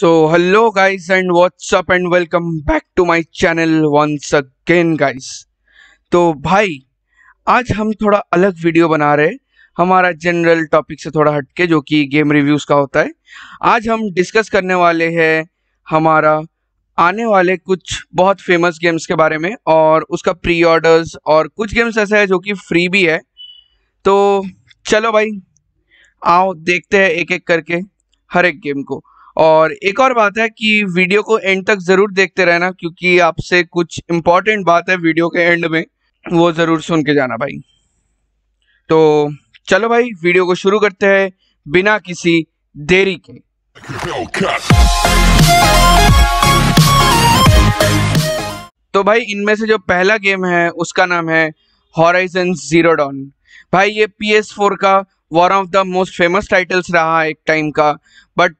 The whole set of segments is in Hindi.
so hello guys and what's up and welcome back to my channel once again guys तो भाई आज हम थोड़ा अलग वीडियो बना रहे हैं हमारा जनरल टॉपिक से थोड़ा हटके जो कि गेम रिव्यूज का होता है आज हम डिस्कस करने वाले हैं हमारा आने वाले कुछ बहुत फेमस गेम्स के बारे में और उसका प्री ऑर्डर्स और कुछ गेम्स ऐसे है जो कि फ्री भी है तो चलो भाई आओ देखते हैं एक एक करके हर एक गेम को और एक और बात है कि वीडियो को एंड तक ज़रूर देखते रहना क्योंकि आपसे कुछ इम्पॉर्टेंट बात है वीडियो के एंड में वो ज़रूर सुन के जाना भाई तो चलो भाई वीडियो को शुरू करते हैं बिना किसी देरी के तो भाई इनमें से जो पहला गेम है उसका नाम है हॉराइजन जीरो डॉन भाई ये पी एस फोर का one of the most famous titles रहा एक टाइम का बट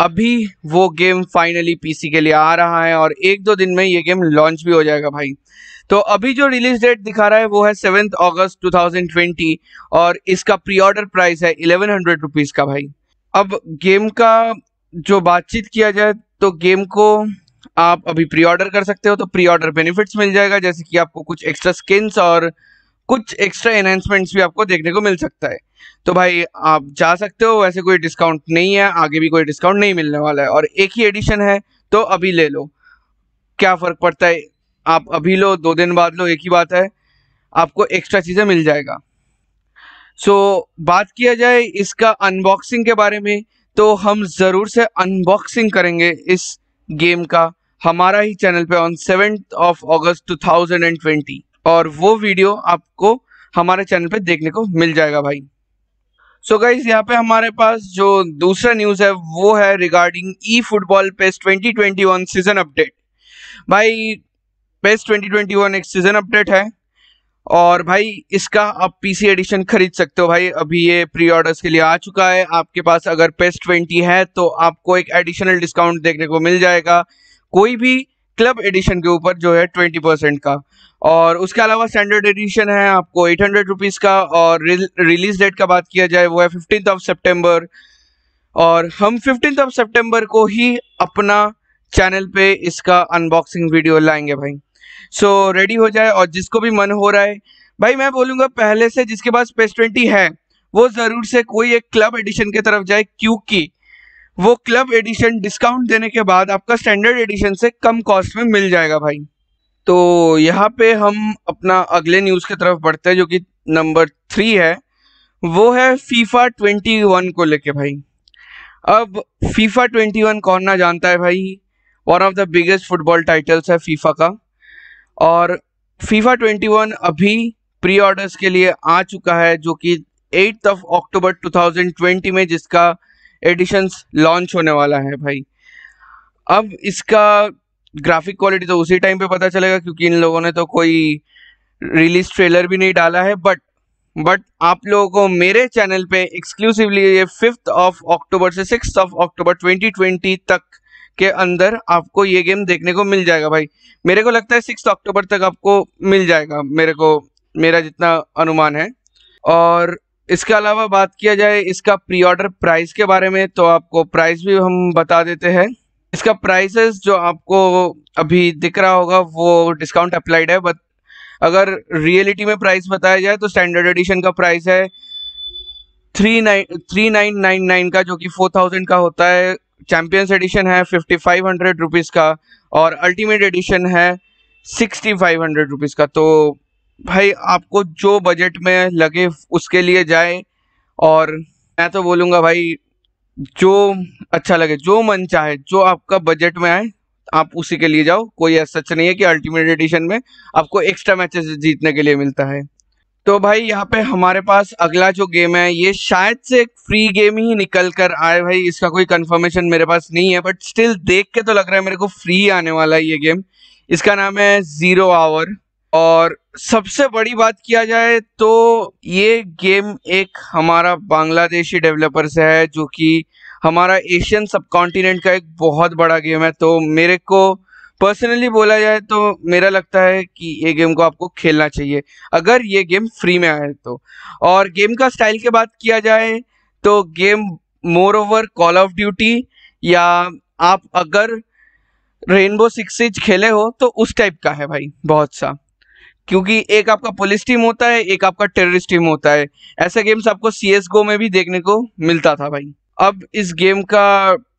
अभी वो गेम फाइनली पीसी के लिए आ रहा है और एक दो दिन में ये गेम लॉन्च भी हो जाएगा भाई तो अभी जो रिलीज डेट दिखा रहा है वो है सेवेंथ अगस्त 2020 और इसका प्री ऑर्डर प्राइस है इलेवन हंड्रेड रुपीज़ का भाई अब गेम का जो बातचीत किया जाए तो गेम को आप अभी प्री ऑर्डर कर सकते हो तो प्री ऑर्डर बेनिफिट्स मिल जाएगा जैसे कि आपको कुछ एक्स्ट्रा स्किन्स और कुछ एक्स्ट्रा एनहेंसमेंट्स भी आपको देखने को मिल सकता है तो भाई आप जा सकते हो वैसे कोई डिस्काउंट नहीं है आगे भी कोई डिस्काउंट नहीं मिलने वाला है और एक ही एडिशन है तो अभी ले लो क्या फ़र्क पड़ता है आप अभी लो दो दिन बाद लो एक ही बात है आपको एक्स्ट्रा चीज़ें मिल जाएगा सो so, बात किया जाए इसका अनबॉक्सिंग के बारे में तो हम ज़रूर से अनबॉक्सिंग करेंगे इस गेम का हमारा ही चैनल पे on seventh of August twenty और वो वीडियो आपको हमारे चैनल पे देखने को मिल जाएगा भाई सो so गाइज यहाँ पे हमारे पास जो दूसरा न्यूज़ है वो है regarding e football PES twenty season update भाई ट्वेंटी वन एक सीज़न अपडेट है और भाई इसका आप पीसी एडिशन खरीद सकते हो भाई अभी ये प्री ऑर्डर्स के लिए आ चुका है आपके पास अगर पेस्ट ट्वेंटी है तो आपको एक एडिशनल डिस्काउंट देखने को मिल जाएगा कोई भी क्लब एडिशन के ऊपर जो है ट्वेंटी परसेंट का और उसके अलावा स्टैंडर्ड एडिशन है आपको एट हंड्रेड रुपीज़ का और रिलीज डेट का बात किया जाए वो है फिफ्टीन ऑफ सेप्टेम्बर और हम फिफ्टीन ऑफ सेप्टेम्बर को ही अपना चैनल पे इसका अनबॉक्सिंग वीडियो लाएंगे भाई सो so, रेडी हो जाए और जिसको भी मन हो रहा है भाई मैं बोलूँगा पहले से जिसके पास स्पेस ट्वेंटी है वो ज़रूर से कोई एक क्लब एडिशन की तरफ जाए क्योंकि वो क्लब एडिशन डिस्काउंट देने के बाद आपका स्टैंडर्ड एडिशन से कम कॉस्ट में मिल जाएगा भाई तो यहाँ पे हम अपना अगले न्यूज़ की तरफ बढ़ते हैं जो कि नंबर थ्री है वो है फीफा ट्वेंटी वन को लेके भाई अब फीफा ट्वेंटी वन कौन ना जानता है भाई one of the biggest football titles है फीफा का और फीफा ट्वेंटी वन अभी प्री ऑर्डर्स के लिए आ चुका है जो कि eighth of October two thousand twenty में जिसका एडिशंस लॉन्च होने वाला है भाई अब इसका ग्राफिक क्वालिटी तो उसी टाइम पे पता चलेगा क्योंकि इन लोगों ने तो कोई रिलीज ट्रेलर भी नहीं डाला है बट बट आप लोगों को मेरे चैनल पे एक्सक्लूसिवली ये फिफ्थ ऑफ अक्टूबर से सिक्स ऑफ अक्टूबर 2020 तक के अंदर आपको ये गेम देखने को मिल जाएगा भाई मेरे को लगता है सिक्स अक्टूबर तक आपको मिल जाएगा मेरे को मेरा जितना अनुमान है और इसके अलावा बात किया जाए इसका प्री ऑर्डर प्राइस के बारे में तो आपको प्राइस भी हम बता देते हैं इसका प्राइसेस जो आपको अभी दिख रहा होगा वो डिस्काउंट अप्लाइड है बट अगर रियलिटी में प्राइस बताया जाए तो स्टैंडर्ड एडिशन का प्राइस है three nine three nine nine nine का जो कि फोर थाउजेंड का होता है चैम्पियंस एडिशन है फिफ्टी फाइव हंड्रेड रुपीज़ का और अल्टीमेट एडिशन है सिक्सटी फाइव हंड्रेड रुपीज़ का तो भाई आपको जो बजट में लगे उसके लिए जाए और मैं तो बोलूँगा भाई जो अच्छा लगे जो मन चाहे जो आपका बजट में आए आप उसी के लिए जाओ कोई ऐसा सच नहीं है कि अल्टीमेट एडिशन में आपको एक्स्ट्रा मैचेस जीतने के लिए मिलता है तो भाई यहाँ पे हमारे पास अगला जो गेम है ये शायद से एक फ्री गेम ही निकल कर आए भाई इसका कोई कंफर्मेशन मेरे पास नहीं है बट स्टिल देख के तो लग रहा है मेरे को फ्री आने वाला है ये गेम इसका नाम है ज़ीरो आवर और सबसे बड़ी बात किया जाए तो ये गेम एक हमारा बांग्लादेशी डेवलपर से है जो कि हमारा एशियन सब कॉन्टिनेंट का एक बहुत बड़ा गेम है तो मेरे को पर्सनली बोला जाए तो मेरा लगता है कि ये गेम को आपको खेलना चाहिए अगर ये गेम फ्री में आए तो और गेम का स्टाइल की बात किया जाए तो game moreover call of duty या आप अगर रेनबो सिक्स खेले हो तो उस टाइप का है भाई बहुत सा क्योंकि एक आपका पुलिस टीम होता है एक आपका टेररिस्ट टीम होता है ऐसे गेम्स आपको सी गो में भी देखने को मिलता था भाई अब इस गेम का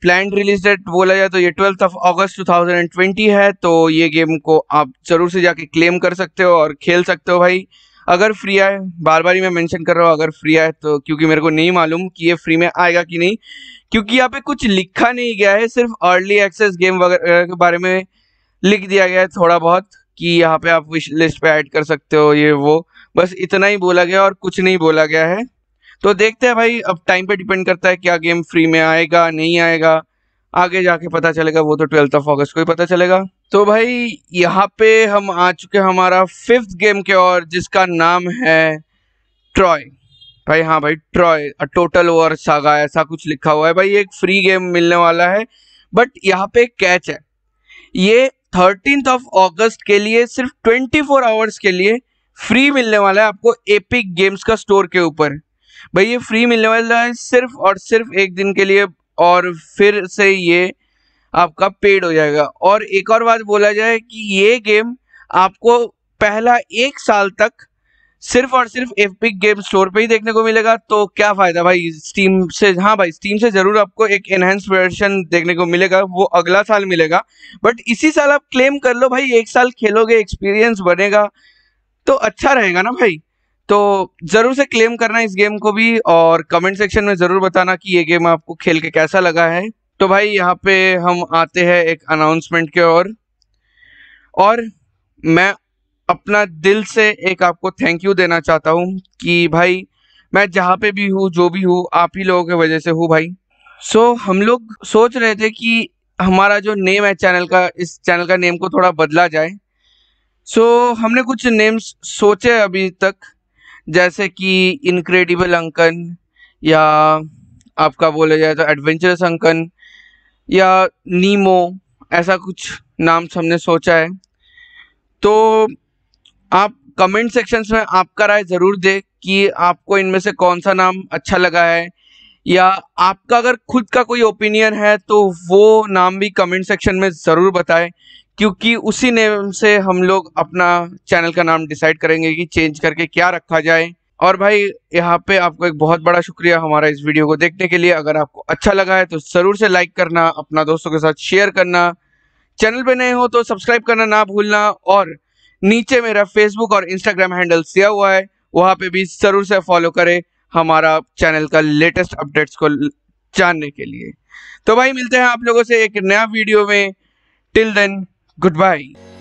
प्लान रिलीज डेट बोला जाए तो ये ट्वेल्थ ऑफ अगस्त 2020 है तो ये गेम को आप ज़रूर से जाके क्लेम कर सकते हो और खेल सकते हो भाई अगर फ्री आए बार बार ही मैं मेंशन कर रहा हूँ अगर फ्री आए तो क्योंकि मेरे को नहीं मालूम कि ये फ्री में आएगा कि नहीं क्योंकि यहाँ पे कुछ लिखा नहीं गया है सिर्फ अर्ली एक्सेस गेम वगैरह के बारे में लिख दिया गया है थोड़ा बहुत कि यहाँ पे आप विश लिस्ट पे ऐड कर सकते हो ये वो बस इतना ही बोला गया और कुछ नहीं बोला गया है तो देखते हैं भाई अब टाइम पे डिपेंड करता है क्या गेम फ्री में आएगा नहीं आएगा आगे जाके पता चलेगा वो तो ट्वेल्थ ऑफ ऑगस्ट को ही पता चलेगा तो भाई यहाँ पे हम आ चुके हमारा फिफ्थ गेम के और जिसका नाम है ट्रॉय भाई हाँ भाई ट्रॉय टोटल ओवर सागा ऐसा कुछ लिखा हुआ है भाई एक फ्री गेम मिलने वाला है बट यहाँ पे कैच है ये थर्टीन ऑफ अगस्त के लिए सिर्फ 24 आवर्स के लिए फ्री मिलने वाला है आपको एपिक गेम्स का स्टोर के ऊपर भाई ये फ्री मिलने वाला है सिर्फ और सिर्फ एक दिन के लिए और फिर से ये आपका पेड हो जाएगा और एक और बात बोला जाए कि ये गेम आपको पहला एक साल तक सिर्फ और सिर्फ एपिक गेम स्टोर पे ही देखने को मिलेगा तो क्या फायदा भाई स्टीम से हाँ भाई स्टीम से जरूर आपको एक एनहेंस वर्जन देखने को मिलेगा वो अगला साल मिलेगा बट इसी साल आप क्लेम कर लो भाई एक साल खेलोगे एक्सपीरियंस बनेगा तो अच्छा रहेगा ना भाई तो ज़रूर से क्लेम करना इस गेम को भी और कमेंट सेक्शन में ज़रूर बताना कि ये गेम आपको खेल के कैसा लगा है तो भाई यहाँ पे हम आते हैं एक अनाउंसमेंट के और, और मैं अपना दिल से एक आपको थैंक यू देना चाहता हूँ कि भाई मैं जहाँ पे भी हूँ जो भी हूँ आप ही लोगों की वजह से हूँ भाई सो so, हम लोग सोच रहे थे कि हमारा जो नेम है चैनल का इस चैनल का नेम को थोड़ा बदला जाए सो so, हमने कुछ नेम्स सोचे अभी तक जैसे कि इनक्रेडिबल अंकन या आपका बोला जाए तो एडवेंचरस अंकन या नीमो ऐसा कुछ नाम हमने सोचा है तो आप कमेंट सेक्शन में आपका राय ज़रूर दें कि आपको इनमें से कौन सा नाम अच्छा लगा है या आपका अगर खुद का कोई ओपिनियन है तो वो नाम भी कमेंट सेक्शन में ज़रूर बताएं क्योंकि उसी नेम से हम लोग अपना चैनल का नाम डिसाइड करेंगे कि चेंज करके क्या रखा जाए और भाई यहाँ पे आपको एक बहुत बड़ा शुक्रिया हमारा इस वीडियो को देखने के लिए अगर आपको अच्छा लगा है तो ज़रूर से लाइक करना अपना दोस्तों के साथ शेयर करना चैनल पे नए हो तो सब्सक्राइब करना ना भूलना और नीचे मेरा फेसबुक और इंस्टाग्राम हैंडल दिया हुआ है वहाँ पे भी जरूर से फॉलो करें हमारा चैनल का लेटेस्ट अपडेट्स को जानने के लिए तो भाई मिलते हैं आप लोगों से एक नया वीडियो में टिल देन गुड बाई